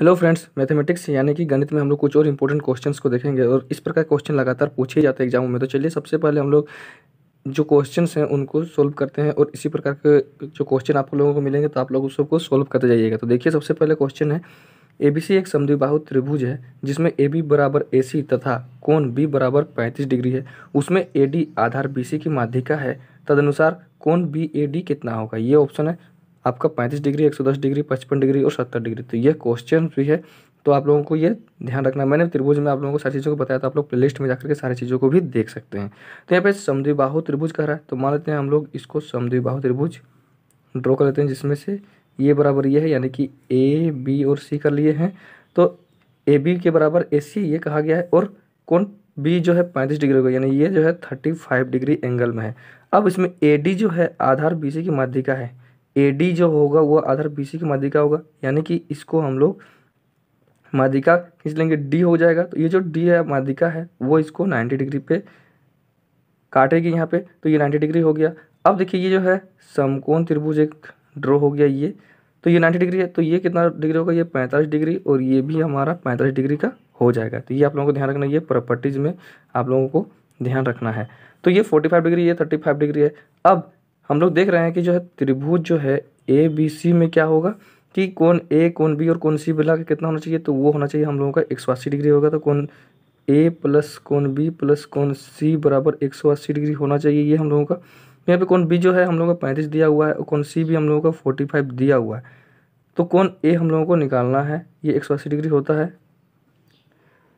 hello friends mathematics यानी कि गणित में हम लोग कुछ और इंपॉर्टेंट क्वेश्चंस को देखेंगे और इस प्रकार क्वेश्चन लगातार पूछे जाते हैं एग्जामों में तो चलिए सबसे पहले हम लोग जो क्वेश्चंस हैं उनको सॉल्व करते हैं और इसी प्रकार के जो क्वेश्चन आप लोगों को मिलेंगे तो आप लोग उसको सॉल्व करते जाइएगा तो देखिए सबसे पहले क्वेश्चन है ए बी सी एक समद्विबाहु त्रिभुज है जिसमें ए बी बराबर ए सी तथा कोण बी बराबर पैंतीस डिग्री है उसमें A D Aadhaar B C की माध्यिका है तदनुसार कौन बी ए डी कितना होगा ये ऑप्शन है आपका पैंतीस डिग्री एक सौ दस डिग्री पचपन डिग्री और सत्तर डिग्री तो ये क्वेश्चन भी है तो आप लोगों को ये ध्यान रखना मैंने त्रिभुज में आप लोगों को सारी चीज़ों को बताया तो आप लोग प्लेलिस्ट में जाकर के सारी चीज़ों को भी देख सकते हैं तो यहाँ पे बाहु त्रिभुज कह रहा है तो मान लेते हैं हम लोग इसको बाहु त्रिभुज ड्रॉ कर लेते हैं जिसमें से ये बराबर ये है यानी कि ए बी और सी कर लिए हैं तो ए बी के बराबर ए सी ये कहा गया है और कौन बी जो है पैंतीस डिग्री का यानी ये जो है थर्टी फाइव डिग्री एंगल में है अब इसमें ए डी जो है आधार बी सी की माध्यिका है ए डी जो होगा वो आधार बी सी की माध्यिका होगा यानी कि इसको हम लोग माध्यिका खींच लेंगे डी हो जाएगा तो ये जो डी है माध्यिका है वो इसको नाइन्टी डिग्री पे काटेगी यहाँ पे तो ये नाइन्टी डिग्री हो गया अब देखिए ये जो है समकोण त्रिभुज एक ड्रॉ हो गया ये तो ये नाइन्टी डिग्री है तो ये कितना डिग्री होगा ये पैंतालीस डिग्री और ये भी हमारा पैंतालीस डिग्री का हो जाएगा तो ये आप लोगों को ध्यान रखना ये प्रॉपर्टीज़ में आप लोगों को ध्यान रखना है तो ये फोर्टी फाइव डिग्री ये थर्टी फाइव डिग्री है अब हम लोग देख रहे हैं कि जो है त्रिभुज जो है ए बी सी में क्या होगा कि कौन ए कौन बी और कौन सी मिला के कितना होना चाहिए तो वो होना चाहिए हम लोगों का एक सौ अस्सी डिग्री होगा तो कौन ए प्लस कौन बी प्लस कौन सी बराबर एक सौ अस्सी डिग्री होना चाहिए ये हम लोगों का यहाँ पे कौन बी जो है हम लोगों का पैंतीस दिया हुआ है और कौन सी भी हम लोगों का फोर्टी फाइव दिया हुआ है तो कौन ए हम लोगों को निकालना है ये एक सौ अस्सी डिग्री होता है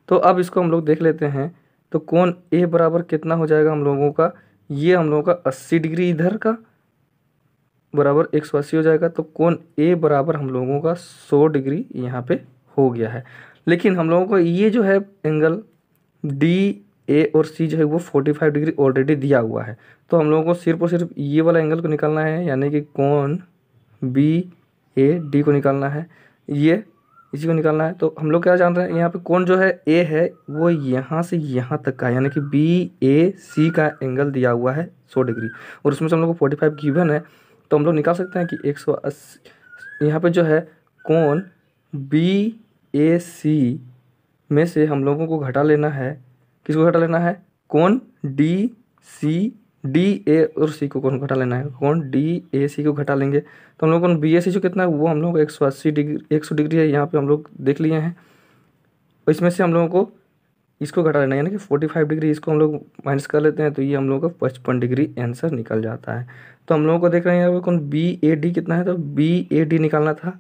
तो अब इसको हम लोग देख लेते हैं तो कौन ए बराबर कितना हो जाएगा हम लोगों का ये हम लोगों का अस्सी डिग्री इधर का बराबर एक सौ अस्सी हो जाएगा तो कौन ए बराबर हम लोगों का सौ डिग्री यहाँ पे हो गया है लेकिन हम लोगों को ये जो है एंगल डी ए और सी जो है वो फोर्टी फाइव डिग्री ऑलरेडी दिया हुआ है तो हम लोगों को सिर्फ और सिर्फ ये वाला एंगल को निकालना है यानी कि कौन बी ए डी को निकालना है ये इसी को निकालना है तो हम लोग क्या जान रहे हैं यहाँ पे कौन जो है ए है वो यहाँ से यहाँ तक का यानी कि बी ए सी का एंगल दिया हुआ है सौ डिग्री और उसमें से हम लोग को फोर्टी फाइव गिवन है तो हम लोग निकाल सकते हैं कि एक सौ अस्सी यहाँ पर जो है कौन बी ए सी में से हम लोगों को घटा लेना है किसको घटा लेना है कौन डी सी डी ए और सी को कौन घटा लेना है कौन डी ए सी को घटा लेंगे तो हम लोग कौन बी ए सी जो कितना है वो हम लोग एक सौ अस्सी डिग्री एक सौ डिग्री है यहाँ पे हम लोग देख लिए हैं इसमें से हम लोगों को इसको घटा लेना है यानी कि फोर्टी फाइव डिग्री इसको हम लोग माइनस कर लेते हैं तो ये हम लोगों का पचपन डिग्री आंसर निकल जाता है तो हम लोगों को देख रहे हैं यहाँ पर कौन बी ए डी कितना है तो बी ए डी निकालना था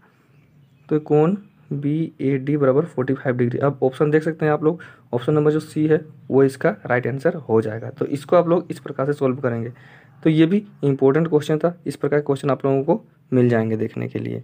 तो कौन बी ए डी बराबर फोर्टी फाइव डिग्री अब ऑप्शन देख सकते हैं आप लोग ऑप्शन नंबर जो सी है वो इसका राइट आंसर हो जाएगा तो इसको आप लोग इस प्रकार से सॉल्व करेंगे तो ये भी इंपॉर्टेंट क्वेश्चन था इस प्रकार के क्वेश्चन आप लोगों को मिल जाएंगे देखने के लिए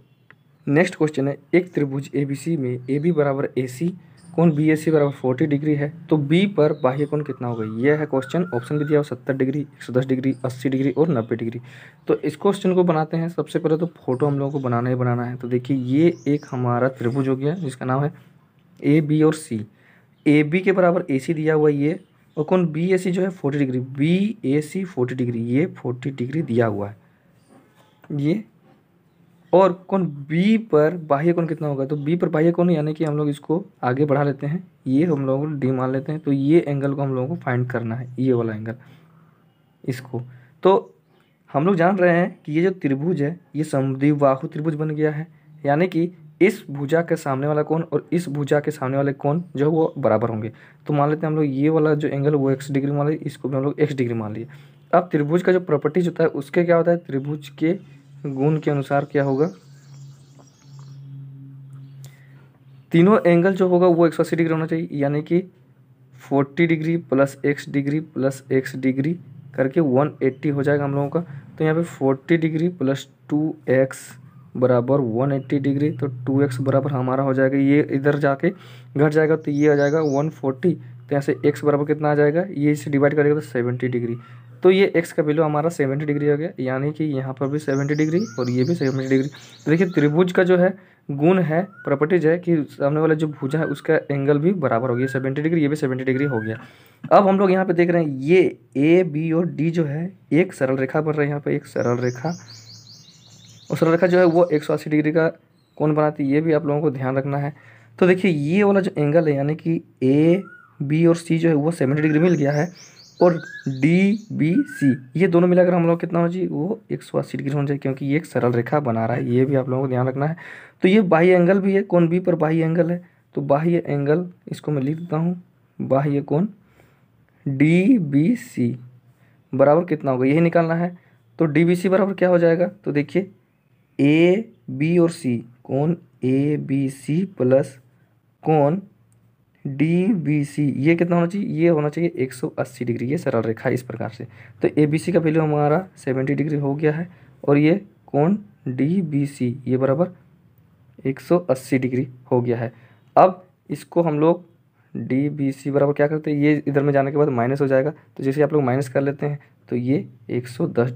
नेक्स्ट क्वेश्चन है एक त्रिभुज ए बी सी में ए बी बराबर ए सी कौन बी एस सी बराबर फोर्टी डिग्री है तो बी पर बाह्य कौन कितना होगा यह है क्वेश्चन ऑप्शन भी दिया हो सत्तर डिग्री एक सौ दस डिग्री अस्सी डिग्री और नब्बे डिग्री तो इस क्वेश्चन को बनाते हैं सबसे पहले तो फोटो हम लोगों को बनाना ही बनाना है तो देखिए ये एक हमारा त्रिभुज हो गया जिसका नाम है ए बी और सी ए बी के बराबर ए सी दिया हुआ ये और कौन बी ए सी जो है forty degree B A C forty degree ये फोर्टी डिग्री दिया हुआ है ये और कौन बी पर बाह्य कौन कितना होगा तो बी पर बाह्य कौन यानी कि हम लोग इसको आगे बढ़ा लेते हैं ये हम लोग डी मान लेते हैं तो ये एंगल को हम लोगों को फाइंड करना है ये वाला एंगल इसको तो हम लोग जान रहे हैं कि ये जो त्रिभुज है ये समद्विबाहु त्रिभुज बन गया है यानी कि इस भुजा के सामने वाला कौन और इस भुजा के सामने वाले कौन जो है वो बराबर होंगे तो मान लेते हैं हम लोग ये वाला जो एंगल वो एक्स डिग्री मान लीजिए इसको भी हम लोग एक्स डिग्री मान लिए अब त्रिभुज का जो प्रॉपर्टीज होता है उसके क्या होता है त्रिभुज के गुण के अनुसार क्या होगा तीनों एंगल जो होगा वो एक सौ अस्सी डिग्री होना चाहिए यानी कि forty degree plus x degree plus x degree करके वन एट्टी हो जाएगा हम लोगों का तो यहाँ पे forty degree plus two x बराबर वन एट्टी डिग्री तो टू एक्स बराबर हमारा हो जाएगा ये इधर जाके घट जाएगा तो ये आ जाएगा वन फोर्टी तो यहाँ से एक्स बराबर कितना आ जाएगा ये इसे डिवाइड करेगा तो सेवेंटी डिग्री तो ये एक्स का वैल्यू हमारा सेवेंटी डिग्री हो गया यानी कि यहाँ पर भी सेवेंटी डिग्री और ये भी सेवेंटी डिग्री तो देखिए त्रिभुज का जो है गुण है प्रॉपर्टीज है कि सामने वाला जो भुजा है उसका एंगल भी बराबर हो गया सेवेंटी डिग्री ये भी सेवेंटी डिग्री हो गया अब हम लोग यहाँ पे देख रहे हैं ये ए बी और डी जो है एक सरल रेखा बन रहा है यहाँ पर एक सरल रेखा और सरल रेखा जो है वो एक डिग्री का कौन बनाती है ये भी आप लोगों को ध्यान रखना है तो देखिए ये वाला जो एंगल है यानी कि ए बी और सी जो है वो सेवेंटी डिग्री मिल गया है और डी बी सी ये दोनों मिलाकर हम लोग कितना हो जी वो एक सौ अस्सी डिग्री होना चाहिए क्योंकि ये एक सरल रेखा बना रहा है ये भी आप लोगों को ध्यान रखना है तो ये बाह्य एंगल भी है कौन बी पर बाह्य एंगल है तो बाह्य एंगल इसको मैं लिख देता हूँ बाह्य कौन डी बी सी बराबर कितना होगा यही निकालना है तो डी बी सी बराबर क्या हो जाएगा तो देखिए ए बी और सी कौन ए बी सी प्लस कौन डी बी सी ये कितना होना चाहिए ये होना चाहिए 180 डिग्री ये सरल रेखा इस प्रकार से तो ए बी सी का वैल्यू हमारा 70 डिग्री हो गया है और ये कोण डी बी सी ये बराबर 180 डिग्री हो गया है अब इसको हम लोग डी बी सी बराबर क्या करते हैं ये इधर में जाने के बाद माइनस हो जाएगा तो जैसे आप लोग माइनस कर लेते हैं तो ये एक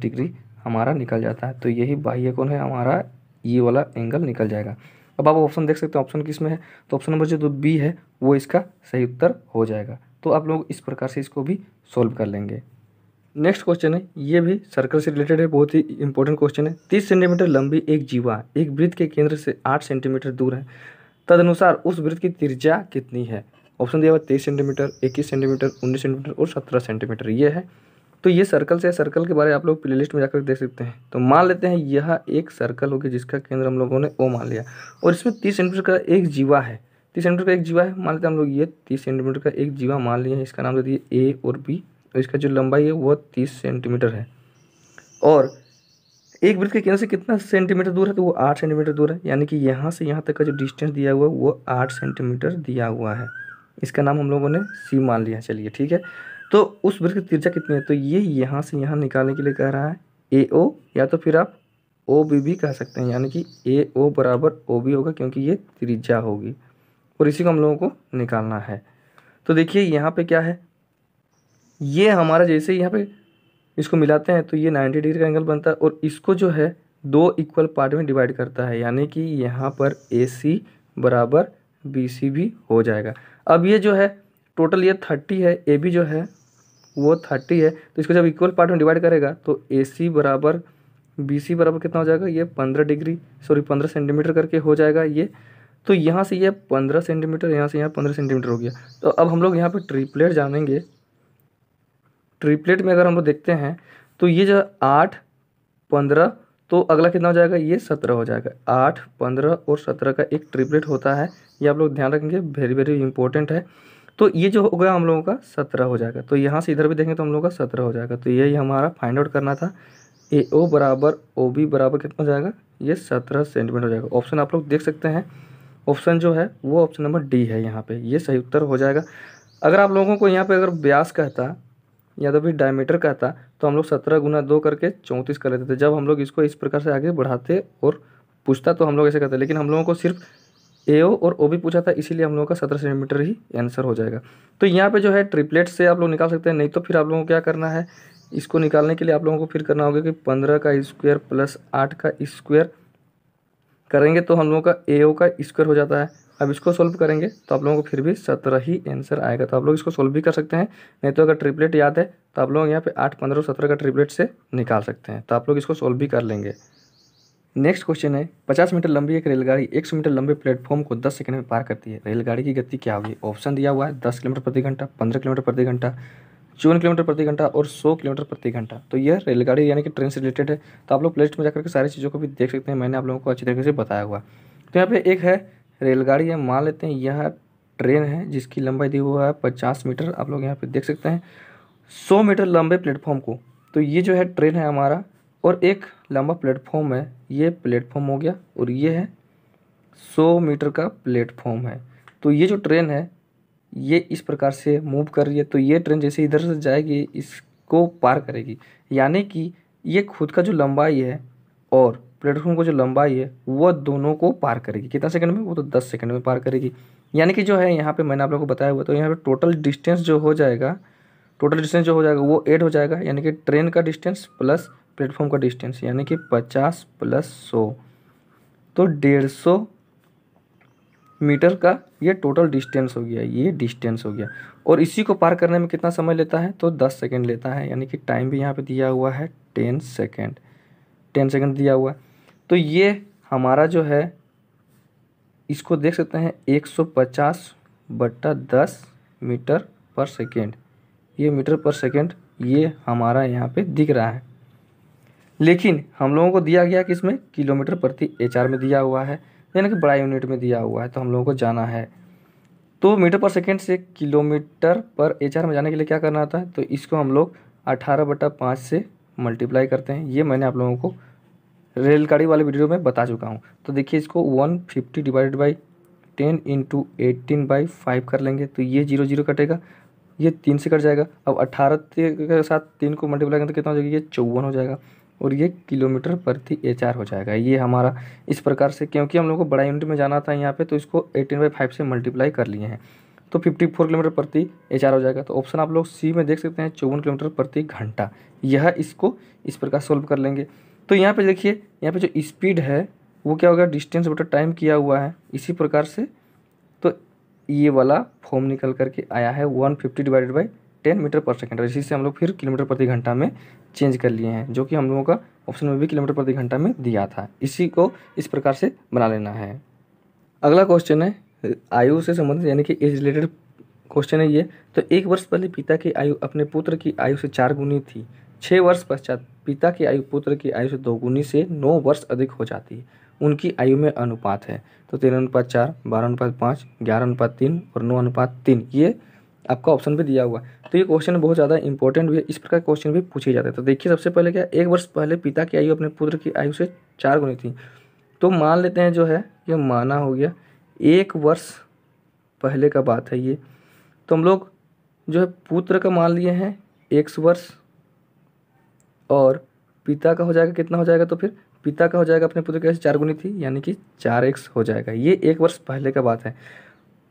डिग्री हमारा निकल जाता है तो यही बाह्य कौन है हमारा ये वाला एंगल निकल जाएगा अब आप ऑप्शन देख सकते हैं ऑप्शन किस में है तो ऑप्शन नंबर जो बी है वो इसका सही उत्तर हो जाएगा तो आप लोग इस प्रकार से इसको भी सॉल्व कर लेंगे नेक्स्ट क्वेश्चन है ये भी सर्कल से रिलेटेड है बहुत ही इंपॉर्टेंट क्वेश्चन है तीस सेंटीमीटर लंबी एक जीवा एक वृत्त के केंद्र से आठ सेंटीमीटर दूर है तदनुसार उस वृत्त की तिरजा कितनी है ऑप्शन दिया हुआ तेईस सेंटीमीटर इक्कीस सेंटीमीटर उन्नीस सेंटीमीटर और सत्रह सेंटीमीटर ये है तो ये सर्कल या सर्कल के बारे में आप लोग प्ले लिस्ट में जाकर देख सकते हैं तो मान लेते हैं यह एक सर्कल होगी जिसका केंद्र हम लोगों ने ओ मान लिया और इसमें तीस सेंटीमीटर का एक जीवा है तीस सेंटीमीटर का एक जीवा है मान लेते हैं हम लोग ये तीस सेंटीमीटर का एक जीवा मान लिया है इसका नाम दे दिए ए और बी और इसका जो लंबाई है वह तीस सेंटीमीटर है और एक वृत्त के केंद्र से कितना सेंटीमीटर दूर है तो वो आठ सेंटीमीटर दूर है यानी कि यहाँ से यहाँ तक का जो डिस्टेंस दिया हुआ है वो आठ सेंटीमीटर दिया हुआ है इसका नाम हम लोगों ने सी मान लिया चलिए ठीक है तो उस वृत्त की त्रिज्या कितनी है तो ये यहाँ से यहाँ निकालने के लिए कह रहा है ए ओ या तो फिर आप ओ बी भी कह सकते हैं यानी कि ए ओ बराबर ओ बी होगा क्योंकि ये त्रिज्या होगी और इसी को हम लोगों को निकालना है तो देखिए यहाँ पे क्या है ये हमारा जैसे यहाँ पे इसको मिलाते हैं तो ये 90 डिग्री का एंगल बनता है और इसको जो है दो इक्वल पार्ट में डिवाइड करता है यानी कि यहाँ पर ए सी बराबर बी सी भी हो जाएगा अब ये जो है टोटल ये थर्टी है ए बी जो है वो थर्टी है तो इसको जब इक्वल पार्ट में डिवाइड करेगा तो ए सी बराबर बी सी बराबर कितना हो जाएगा ये पंद्रह डिग्री सॉरी पंद्रह सेंटीमीटर करके हो जाएगा ये तो यहाँ से ये पंद्रह सेंटीमीटर यहाँ से यहाँ पंद्रह सेंटीमीटर हो गया तो अब हम लोग यहाँ पर ट्रिपलेट जानेंगे ट्रिपलेट में अगर हम लोग देखते हैं तो ये जो आठ पंद्रह तो अगला कितना हो जाएगा ये सत्रह हो जाएगा आठ पंद्रह और सत्रह का एक ट्रिपलेट होता है ये आप लोग ध्यान रखेंगे वेरी वेरी इंपॉर्टेंट है तो ये जो हो गया हम लोगों का सत्रह हो जाएगा तो यहाँ से इधर भी देखेंगे तो हम लोगों का सत्रह हो जाएगा तो यही हमारा फाइंड आउट करना था ए ओ बराबर ओ बी बराबर कितना हो जाएगा ये सत्रह सेंटीमीटर हो जाएगा ऑप्शन आप लोग देख सकते हैं ऑप्शन जो है वो ऑप्शन नंबर डी है यहाँ पे ये सही उत्तर हो जाएगा अगर आप लोगों को यहाँ पे अगर ब्यास कहता या तो फिर डायमीटर कहता तो हम लोग सत्रह गुना दो करके चौंतीस कर लेते थे जब हम लोग इसको इस प्रकार से आगे बढ़ाते और पूछता तो हम लोग ऐसे करते लेकिन हम लोगों को सिर्फ ए ओ और ओ भी पूछा था इसीलिए हम लोगों का सत्रह सेंटीमीटर ही आंसर हो जाएगा तो यहाँ पे जो है ट्रिपलेट से आप लोग निकाल सकते हैं नहीं तो फिर आप लोगों को क्या करना है इसको निकालने के लिए आप लोगों को फिर करना होगा कि पंद्रह का स्क्वायर प्लस आठ का स्क्वायर करेंगे तो हम लोगों का ए ओ का स्क्वायर हो जाता है अब इसको सोल्व करेंगे तो आप लोगों को फिर भी सत्रह ही आंसर आएगा तो आप लोग इसको सोल्व भी कर सकते हैं नहीं तो अगर ट्रिपलेट याद है तो आप लोग यहाँ पे आठ पंद्रह सत्रह का ट्रिपलेट से निकाल सकते हैं तो आप लोग इसको सोल्व भी कर लेंगे नेक्स्ट क्वेश्चन है पचास मीटर लंबी एक रेलगाड़ी एक सौ मीटर लंबे प्लेटफॉर्म को दस सेकंड में पार करती है रेलगाड़ी की गति क्या होगी ऑप्शन दिया हुआ है दस किलोमीटर प्रति घंटा पंद्रह किलोमीटर प्रति घंटा चौवन किलोमीटर प्रति घंटा और सौ किलोमीटर प्रति घंटा तो यह रेलगाड़ी यानी कि ट्रेन से रिलेटेड है तो आप लोग प्लेट में जाकर के सारी चीज़ों को भी देख सकते हैं मैंने आप लोगों को अच्छी तरीके से बताया हुआ तो यहाँ पे एक है रेलगाड़ी है मान लेते हैं यह ट्रेन है जिसकी लंबाई दी हुआ है पचास मीटर आप लोग यहाँ पे देख सकते हैं सौ मीटर लंबे प्लेटफॉर्म को तो ये जो है ट्रेन है हमारा और एक लंबा प्लेटफॉर्म है ये प्लेटफॉर्म हो गया और ये है सौ मीटर का प्लेटफॉर्म है तो ये जो ट्रेन है ये इस प्रकार से मूव कर रही है तो ये ट्रेन जैसे इधर से जाएगी इसको पार करेगी यानी कि ये खुद का जो लंबाई है और प्लेटफॉर्म को जो लंबाई है वह दोनों को पार करेगी कितना सेकंड में वो तो दस सेकंड में पार करेगी यानी कि जो है यहाँ पे मैंने आप लोगों को बताया हुआ तो यहाँ पे टोटल डिस्टेंस जो हो जाएगा टोटल डिस्टेंस जो हो जाएगा वो एट हो जाएगा यानी कि ट्रेन का डिस्टेंस प्लस प्लेटफॉर्म का डिस्टेंस यानी कि पचास प्लस सौ तो डेढ़ सौ मीटर का ये टोटल डिस्टेंस हो गया ये डिस्टेंस हो गया और इसी को पार करने में कितना समय लेता है तो दस सेकेंड लेता है यानी कि टाइम भी यहाँ पर दिया हुआ है टेन सेकेंड टेन सेकेंड दिया हुआ है तो ये हमारा जो है इसको देख सकते हैं 150 सौ पचास बट्टा दस मीटर पर सेकेंड ये मीटर पर सेकेंड ये हमारा यहाँ पे दिख रहा है लेकिन हम लोगों को दिया गया कि इसमें किलोमीटर प्रति एच में दिया हुआ है यानी कि बड़ा यूनिट में दिया हुआ है तो हम लोगों को जाना है तो मीटर पर सेकेंड से किलोमीटर पर एच में जाने के लिए क्या करना होता है तो इसको हम लोग अठारह बटा पाँच से मल्टीप्लाई करते हैं ये मैंने आप लोगों को रेलगाड़ी वाले वीडियो में बता चुका हूँ तो देखिए इसको one fifty divided by ten into eighteen by five कर लेंगे तो ये जीरो जीरो कटेगा ये तीन से कट जाएगा अब अट्ठारह के साथ तीन को मल्टीप्लाई करें तो कितना हो जाएगा ये चौवन हो जाएगा और ये किलोमीटर प्रति एच हो जाएगा ये हमारा इस प्रकार से क्योंकि हम लोग को बड़ा यूनिट में जाना था यहाँ पे तो इसको एटीन बाई फाइव से मल्टीप्लाई कर लिए हैं तो फिफ्टी फोर किलोमीटर प्रति एच हो जाएगा तो ऑप्शन आप लोग सी में देख सकते हैं चौवन किलोमीटर प्रति घंटा यह इसको इस प्रकार सॉल्व कर लेंगे तो यहाँ पर देखिए यहाँ पर जो स्पीड है वो क्या हो गया डिस्टेंस बटा टाइम किया हुआ है इसी प्रकार से ये वाला फॉर्म निकल करके आया है one fifty divided by ten metre per second और इसी से हम लोग फिर किलोमीटर प्रति घंटा में चेंज कर लिए हैं जो कि हम लोगों का ऑप्शन में भी किलोमीटर प्रति घंटा में दिया था इसी को इस प्रकार से बना लेना है अगला क्वेश्चन है आयु से संबंधित यानी कि एज रिलेटेड क्वेश्चन है ये तो एक वर्ष पहले पिता की आयु अपने पुत्र की आयु से चार गुनी थी छः वर्ष पश्चात पिता की आयु पुत्र की आयु से दो गुनी से नौ वर्ष अधिक हो जाती है उनकी आयु में अनुपात है तो तेरह अनुपात चार बारह अनुपात पाँच ग्यारह अनुपात तीन और नौ अनुपात तीन ये आपका ऑप्शन भी दिया हुआ तो ये क्वेश्चन बहुत ज़्यादा इंपॉर्टेंट भी है इस प्रकार क्वेश्चन भी पूछे जाते हैं तो देखिए सबसे पहले क्या एक वर्ष पहले पिता की आयु अपने पुत्र की आयु से चार गुनी थी तो मान लेते हैं जो है ये माना हो गया एक वर्ष पहले का बात है ये तो हम लोग जो है पुत्र का मान लिए हैं एक वर्ष और पिता का हो जाएगा कितना हो जाएगा तो फिर पिता का हो जाएगा अपने पुत्र के चार गुनी थी यानी कि चार एक्स हो जाएगा ये एक वर्ष पहले का बात है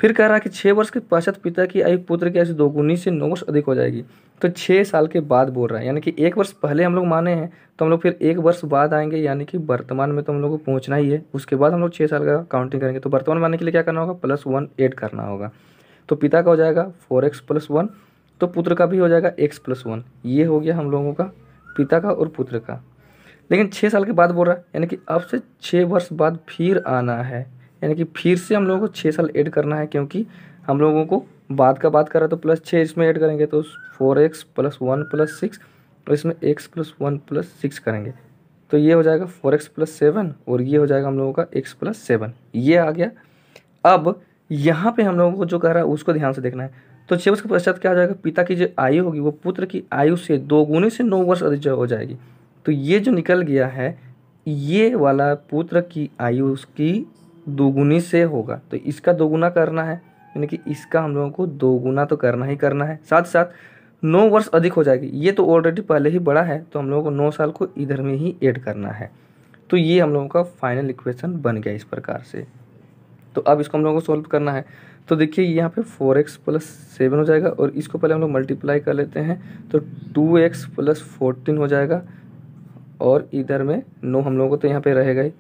फिर कह रहा है कि छः वर्ष के पश्चात पिता की आयु पुत्र की आयु दोगुनी से नौ वर्ष अधिक हो जाएगी तो छः साल के बाद बोल रहा है यानी कि एक वर्ष पहले हम लोग माने हैं तो हम लोग फिर एक वर्ष बाद आएंगे यानी कि वर्तमान में तो हम लोग को पहुँचना ही है उसके बाद हम लोग छः साल का काउंटिंग करेंगे तो वर्तमान में आने के लिए क्या करना होगा प्लस वन एड करना होगा तो पिता का हो जाएगा फोर एक्स प्लस वन तो पुत्र का भी हो जाएगा एक्स प्लस वन ये हो गया हम लोगों का पिता का और पुत्र का लेकिन छः साल के बाद बोल रहा है यानी कि अब से छः वर्ष बाद फिर आना है यानी कि फिर से हम लोगों को छः साल ऐड करना है क्योंकि हम लोगों को बाद का बात कर रहा है तो प्लस छः इसमें ऐड करेंगे तो four x plus one plus six और इसमें x plus one plus six करेंगे तो ये हो जाएगा फोर एक्स प्लस सेवन और ये हो जाएगा हम लोगों का एक्स प्लस सेवन ये आ गया अब यहाँ पे हम लोगों को जो कह रहा है उसको ध्यान से देखना है तो छः वर्ष के पश्चात क्या हो जाएगा पिता की जो आयु होगी वो पुत्र की आयु से दो गुने से नौ वर्ष अधिक हो जाएगी तो ये जो निकल गया है ये वाला पुत्र की आयु उसकी दोगुनी से होगा तो इसका दोगुना करना है यानी कि इसका हम लोगों को दोगुना तो करना ही करना है साथ साथ नौ वर्ष अधिक हो जाएगी ये तो ऑलरेडी पहले ही बड़ा है तो हम लोगों को नौ साल को इधर में ही ऐड करना है तो ये हम लोगों का फाइनल इक्वेशन बन गया इस प्रकार से तो अब इसको हम लोगों को सॉल्व करना है तो देखिए यहाँ पे फोर एक्स प्लस सेवन हो जाएगा और इसको पहले हम लोग मल्टीप्लाई कर लेते हैं तो टू एक्स प्लस फोर्टीन हो जाएगा और इधर में नो हम लोगों को तो यहाँ पे रहेगा ही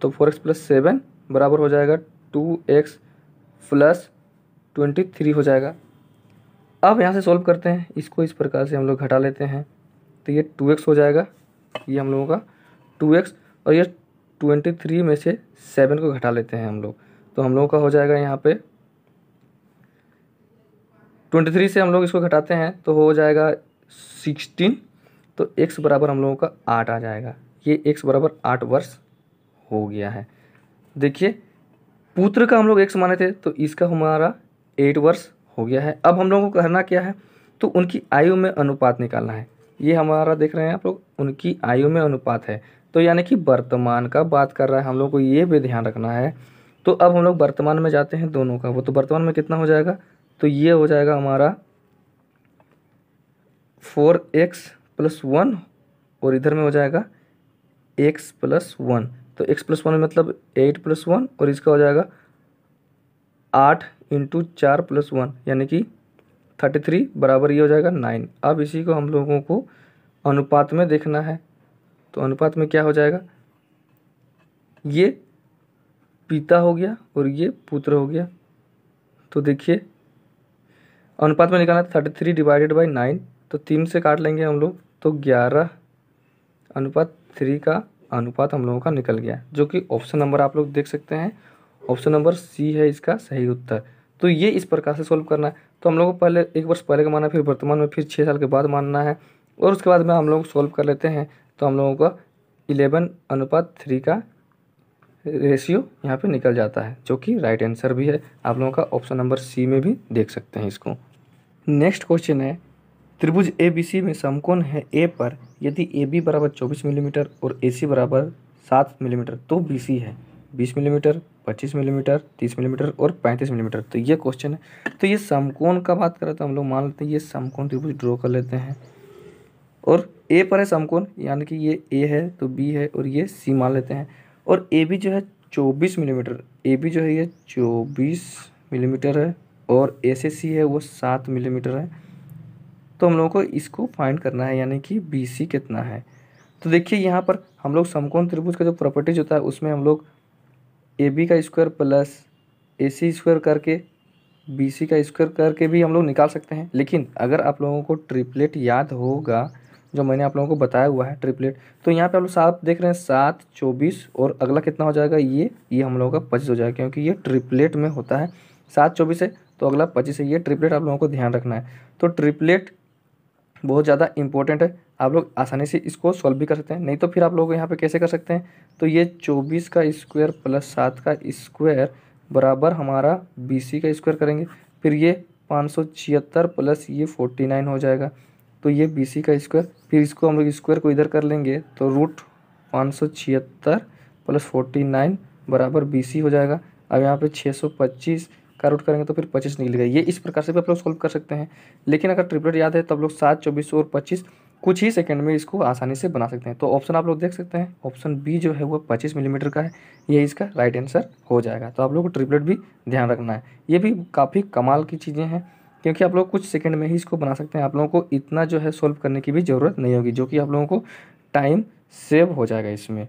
तो फोर एक्स प्लस सेवन बराबर हो जाएगा two x plus twenty three हो जाएगा अब यहाँ से सॉल्व करते हैं इसको इस प्रकार से हम लोग घटा लेते हैं तो ये टू एक्स हो जाएगा ये हम लोगों का टू एक्स और ये ट्वेंटी थ्री में से सेवन को घटा लेते हैं हम लोग तो हम लोगों का हो जाएगा यहाँ पर ट्वेंटी थ्री से हम लोग इसको घटाते हैं तो हो जाएगा सिक्सटीन तो एक्स बराबर हम लोगों का आठ आ जाएगा ये एक्स बराबर आठ वर्ष हो गया है देखिए पुत्र का हम लोग एक्स माने थे तो इसका हमारा एट वर्ष हो गया है अब हम लोगों को करना क्या है तो उनकी आयु में अनुपात निकालना है ये हमारा देख रहे हैं आप लोग उनकी आयु में अनुपात है तो यानी कि वर्तमान का बात कर रहा है हम लोग को ये भी ध्यान रखना है तो अब हम लोग वर्तमान में जाते हैं दोनों का वो तो वर्तमान में कितना हो जाएगा तो ये हो जाएगा हमारा फोर एक्स प्लस वन और इधर में हो जाएगा एक्स प्लस वन तो एक्स प्लस वन मतलब एट प्लस वन और इसका हो जाएगा आठ इंटू चार प्लस वन यानी कि थर्टी थ्री बराबर ये हो जाएगा नाइन अब इसी को हम लोगों को अनुपात में देखना है तो अनुपात में क्या हो जाएगा ये पिता हो गया और ये पुत्र हो गया तो देखिए अनुपात में निकालना thirty three divided by nine तो तीन से काट लेंगे हम लोग तो ग्यारह अनुपात थ्री का अनुपात हम लोगों का निकल गया जो कि ऑप्शन नंबर आप लोग देख सकते हैं ऑप्शन नंबर सी है इसका सही उत्तर तो ये इस प्रकार से सॉल्व करना है तो हम लोगों को पहले एक वर्ष पहले का मानना फिर वर्तमान में फिर छः साल के बाद मानना है और उसके बाद में हम लोग सोल्व कर लेते हैं तो हम लोगों का इलेवन अनुपात थ्री का रेशियो यहाँ पे निकल जाता है जो कि राइट आंसर भी है आप लोगों का ऑप्शन नंबर सी में भी देख सकते हैं इसको नेक्स्ट क्वेश्चन है त्रिभुज ए बी सी में समकोण है ए पर यदि ए बी बराबर चौबीस मिलीमीटर और ए सी बराबर सात मिलीमीटर तो बी सी है बीस मिलीमीटर पच्चीस मिलीमीटर तीस मिलीमीटर और पैंतीस मिलीमीटर तो ये क्वेश्चन है तो ये समकोण का बात करें तो हम लोग मान लेते हैं ये समकोण त्रिभुज ड्रॉ कर लेते हैं और ए पर है समकोण यानी कि ये ए है तो बी है और ये सी मान लेते हैं और ए बी जो है चौबीस मिलीमीटर ए बी जो है ये चौबीस मिलीमीटर है और ए से सी है वो सात मिलीमीटर है तो हम लोगों को इसको फाइंड करना है यानी कि बी सी कितना है तो देखिए यहाँ पर हम लोग समकोण त्रिभुज का जो प्रॉपर्टीज होता है उसमें हम लोग ए बी का square plus A C square करके बी सी का स्क्वायर करके भी हम लोग निकाल सकते हैं लेकिन अगर आप लोगों को ट्रिपलेट याद होगा जो मैंने आप लोगों को बताया हुआ है ट्रिपलेट तो यहाँ पे आप लोग सात देख रहे हैं सात चौबीस और अगला कितना हो जाएगा ये ये हम लोगों का पच्चीस हो जाएगा क्योंकि ये ट्रिपलेट में होता है सात चौबीस है तो अगला पच्चीस है ये ट्रिपलेट आप लोगों को ध्यान रखना है तो ट्रिपलेट बहुत ज़्यादा इंपॉर्टेंट है आप लोग आसानी से इसको सॉल्व भी कर सकते हैं नहीं तो फिर आप लोग यहाँ पे कैसे कर सकते हैं तो ये चौबीस का स्क्वायर प्लस सात का स्क्वायर बराबर हमारा बी का स्क्वायर करेंगे फिर ये पाँच सौ छिहत्तर प्लस ये फोर्टी नाइन हो जाएगा तो ये बी सी का स्क्वायर फिर इसको हम लोग स्क्वायर को इधर कर लेंगे तो रूट पाँच सौ छिहत्तर प्लस फोर्टी नाइन बराबर बी सी हो जाएगा अब यहाँ पे छः सौ पच्चीस का रूट करेंगे तो फिर पच्चीस गए ये इस प्रकार से भी आप लोग सॉल्व कर सकते हैं लेकिन अगर ट्रिपलेट याद है तो आप लोग सात चौबीस और पच्चीस कुछ ही सेकंड में इसको आसानी से बना सकते हैं तो ऑप्शन आप लोग देख सकते हैं ऑप्शन बी जो है वो 25 मिलीमीटर का है ये इसका राइट आंसर हो जाएगा तो आप लोग को ट्रिपलेट भी ध्यान रखना है ये भी काफ़ी कमाल की चीज़ें हैं क्योंकि आप लोग कुछ सेकंड में ही इसको बना सकते हैं आप लोगों को इतना जो है सॉल्व करने की भी ज़रूरत नहीं होगी जो कि आप लोगों को टाइम सेव हो जाएगा इसमें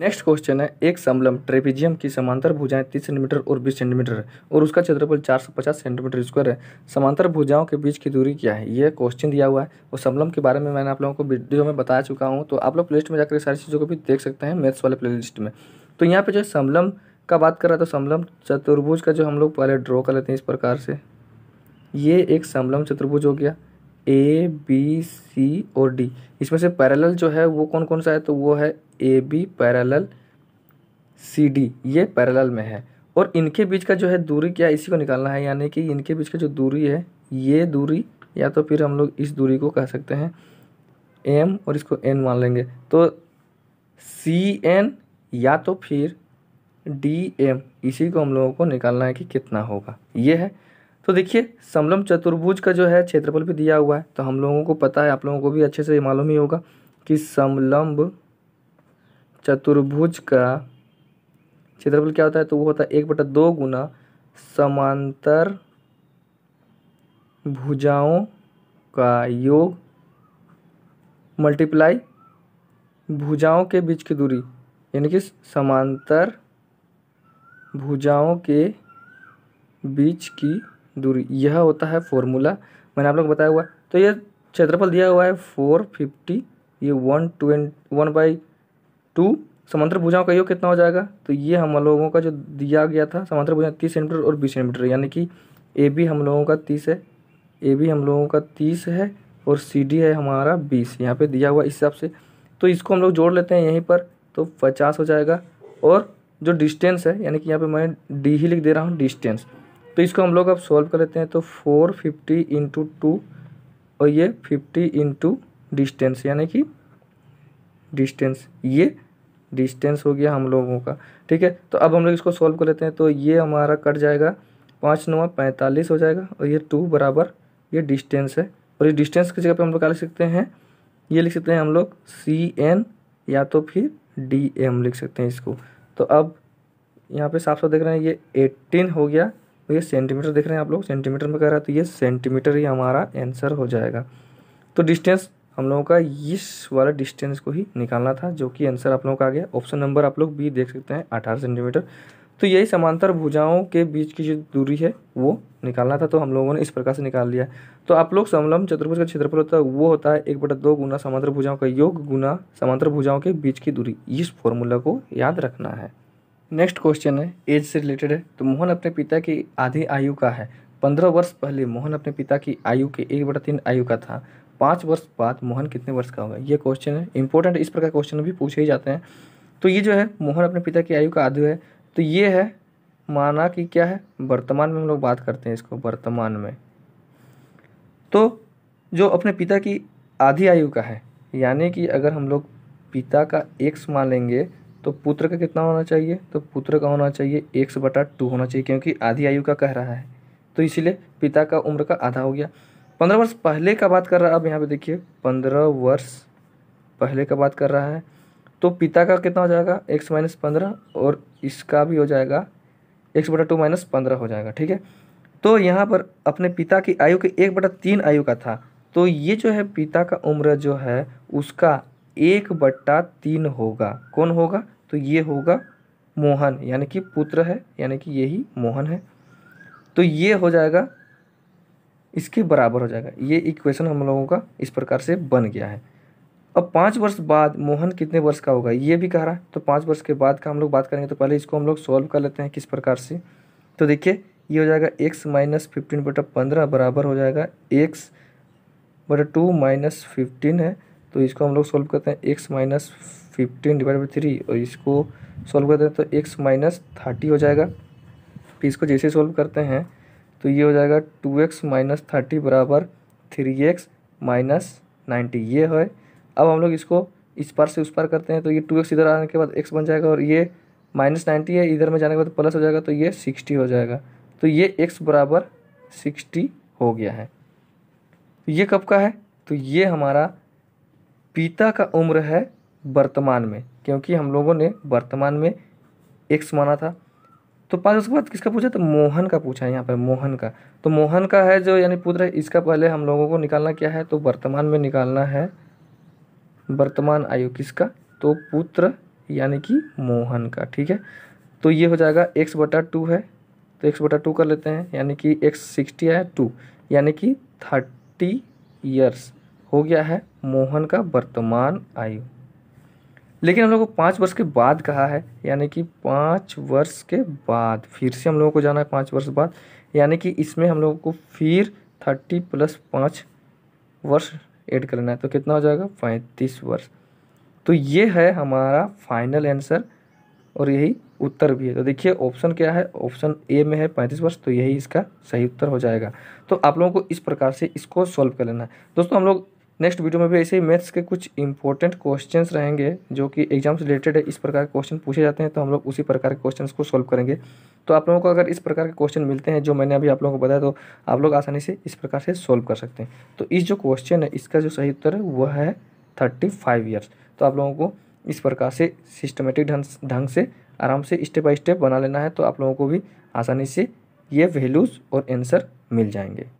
नेक्स्ट क्वेश्चन है एक समलम ट्रेपीजियम की समांतर भुजाएं 30 सेंटीमीटर और 20 सेंटीमीटर है और उसका क्षेत्रफल 450 सेंटीमीटर स्क्वायर है समांतर भुजाओं के बीच की दूरी क्या है ये क्वेश्चन दिया हुआ है और समलम के बारे में मैंने आप लोगों को वीडियो में बता चुका हूँ तो आप लोग प्लेलिस्ट में जाकर सारी चीज़ों को भी देख सकते हैं मैथ्स वाले प्ले में तो यहाँ पर जो समलम का बात कर रहा था तो समलम चतुर्भुज का जो हम लोग पहले ड्रॉ कर लेते हैं इस प्रकार से ये एक समलम चतुर्भुज हो गया ए बी सी और डी इसमें से पैरेलल जो है वो कौन कौन सा है तो वो है A B parallel C D ये पैरेलल में है और इनके बीच का जो है दूरी क्या इसी को निकालना है यानी कि इनके बीच का जो दूरी है ये दूरी या तो फिर हम लोग इस दूरी को कह सकते हैं एम और इसको एन मान लेंगे तो सी एन या तो फिर डी एम इसी को हम लोगों को निकालना है कि कितना होगा ये है तो देखिए समलम चतुर्भुज का जो है क्षेत्रफल भी दिया हुआ है तो हम लोगों को पता है आप लोगों को भी अच्छे से मालूम ही होगा कि समलम्ब चतुर्भुज का क्षेत्रफल क्या होता है तो वो होता है एक बटा दो गुना समांतर भुजाओं का योग मल्टीप्लाई भुजाओं के बीच की दूरी यानी कि समांतर भुजाओं के बीच की दूरी यह होता है फॉर्मूला मैंने आप लोग बताया हुआ तो ये क्षेत्रफल दिया हुआ है फोर फिफ्टी ये one twenty one by two समांतर भुजाओं का योग कितना हो जाएगा तो ये हम लोगों का जो दिया गया था समांतर भुजा तीस सेंटीमीटर और बीस सेंटीमीटर यानी कि ए बी हम लोगों का तीस है ए बी हम लोगों का तीस है और सी डी है हमारा बीस यहाँ पे दिया हुआ इस हिसाब से तो इसको हम लोग जोड़ लेते हैं यहीं पर तो पचास हो जाएगा और जो डिस्टेंस है यानी कि यहाँ पर मैं डी ही लिख दे रहा हूँ डिस्टेंस तो इसको हम लोग अब सॉल्व कर लेते हैं तो फोर फिफ्टी इंटू टू और ये फिफ्टी इंटू डिस्टेंस यानी कि डिस्टेंस ये डिस्टेंस हो गया हम लोगों का ठीक है तो अब हम लोग इसको सॉल्व कर लेते हैं तो ये हमारा कट जाएगा पाँच नवा पैंतालीस हो जाएगा और ये टू बराबर ये डिस्टेंस है और ये डिस्टेंस की जगह पे हम लोग क्या लिख सकते हैं ये लिख सकते हैं हम लोग सी एन या तो फिर डी एम लिख सकते हैं इसको तो अब यहाँ पे साफ साफ देख रहे हैं ये एट्टीन हो गया तो ये सेंटीमीटर देख रहे हैं आप लोग सेंटीमीटर में कह रहा है तो ये सेंटीमीटर ही हमारा आंसर हो जाएगा तो डिस्टेंस हम लोगों का इस वाला डिस्टेंस को ही निकालना था जो कि आंसर आप लोगों का आ गया ऑप्शन नंबर आप लोग बी देख सकते हैं अठारह सेंटीमीटर तो यही समांतर भुजाओं के बीच की जो दूरी है वो निकालना था तो हम लोगों ने इस प्रकार से निकाल लिया तो आप लोग समलम चतुर्भुज का क्षेत्रफल होता है वो होता है एक बटा दो गुना समांतर भुजाओं का योग गुना समांतर भुजाओं के बीच की दूरी इस फॉर्मूला को याद रखना है नेक्स्ट क्वेश्चन है एज से रिलेटेड है तो मोहन अपने पिता की आधी आयु का है पंद्रह वर्ष पहले मोहन अपने पिता की आयु के एक बटा तीन आयु का था पाँच वर्ष बाद मोहन कितने वर्ष का होगा ये क्वेश्चन है इंपॉर्टेंट इस प्रकार क्वेश्चन भी पूछे ही जाते हैं तो ये जो है मोहन अपने पिता की आयु का आधु है तो ये है माना कि क्या है वर्तमान में हम लोग बात करते हैं इसको वर्तमान में तो जो अपने पिता की आधी आयु का है यानी कि अगर हम लोग पिता का एक्स मान लेंगे तो पुत्र का कितना होना चाहिए तो पुत्र का होना चाहिए एक्स बटा टू होना चाहिए क्योंकि आधी आयु का कह रहा है तो इसीलिए पिता का उम्र का आधा हो गया पंद्रह वर्ष पहले का बात कर रहा है अब यहाँ पे देखिए पंद्रह वर्ष पहले का बात कर रहा है तो पिता का कितना हो जाएगा एक्स माइनस पंद्रह और इसका भी हो जाएगा एक्स बटा टू माइनस पंद्रह हो जाएगा ठीक है तो यहाँ पर अपने पिता की आयु के एक बटा तीन आयु का था तो ये जो है पिता का उम्र जो है उसका एक बट्टा तीन होगा कौन होगा तो ये होगा मोहन यानी कि पुत्र है यानी कि यही मोहन है तो ये हो जाएगा इसके बराबर हो जाएगा ये इक्वेशन हम लोगों का इस प्रकार से बन गया है अब पाँच वर्ष बाद मोहन कितने वर्ष का होगा ये भी कह रहा है तो पाँच वर्ष के बाद का हम लोग बात करेंगे तो पहले इसको हम लोग सॉल्व कर लेते हैं किस प्रकार से तो देखिए ये हो जाएगा एक्स माइनस फिफ्टीन बटा पंद्रह बराबर हो जाएगा एक्स बटा टू माइनस फिफ्टीन है तो इसको हम लोग सॉल्व करते हैं x minus fifteen divide by three और इसको सॉल्व करते हैं तो एक्स माइनस थर्टी हो जाएगा फिर तो इसको जैसे सॉल्व करते हैं तो ये हो जाएगा टू एक्स माइनस थर्टी बराबर थ्री एक्स माइनस नाइन्टी ये है अब हम लोग इसको इस पार से उस पार करते हैं तो ये टू एक्स इधर आने के बाद एक्स बन जाएगा और ये माइनस नाइन्टी है इधर में जाने के बाद प्लस हो जाएगा तो ये सिक्सटी हो जाएगा तो ये एक्स बराबर सिक्सटी हो गया है तो ये कब का है तो ये हमारा पिता का उम्र है वर्तमान में क्योंकि हम लोगों ने वर्तमान में एक्स माना था तो पाँच उसके बाद किसका पूछा तो मोहन का पूछा है यहाँ पर मोहन का तो मोहन का है जो यानी पूछ है इसका पहले हम लोगों को निकालना क्या है तो वर्तमान में निकालना है वर्तमान आयु किसका तो पुत्र यानी कि मोहन का ठीक है तो ये हो जाएगा एक्स बटा टू है तो एक्स बटा टू कर लेते हैं यानी कि एक्स सिक्सटी है टू यानी कि थर्टी ईयर्स हो गया है मोहन का वर्तमान आयु लेकिन हम लोग को पाँच वर्ष के बाद कहा है यानी कि पाँच वर्ष के बाद फिर से हम लोगों को जाना है पाँच वर्ष बाद यानी कि इसमें हम लोगों को फिर थर्टी प्लस पाँच वर्ष ऐड करना है तो कितना हो जाएगा पैंतीस वर्ष तो ये है हमारा फाइनल आंसर और यही उत्तर भी है तो देखिए ऑप्शन क्या है ऑप्शन ए में है पैंतीस वर्ष तो यही इसका सही उत्तर हो जाएगा तो आप लोगों को इस प्रकार से इसको सॉल्व कर लेना है दोस्तों हम लोग नेक्स्ट वीडियो में भी ऐसे ही मैथ्स के कुछ इंपॉर्टेंट क्वेश्चंस रहेंगे जो कि एग्जाम से रिलेटेड है इस प्रकार के क्वेश्चन पूछे जाते हैं तो हम लोग उसी प्रकार के क्वेश्चंस को सॉल्व करेंगे तो आप लोगों को अगर इस प्रकार के क्वेश्चन मिलते हैं जो मैंने अभी आप लोगों को बताया तो आप लोग आसानी से इस प्रकार से सोल्व कर सकते हैं तो इस जो क्वेश्चन है इसका जो सही उत्तर है वह है थर्टी फाइव ईयर्स तो आप लोगों को इस प्रकार से सिस्टमेटिक ढंग से आराम से स्टेप बाई स्टेप बना लेना है तो आप लोगों को भी आसानी से ये वैल्यूज़ और आंसर मिल जाएंगे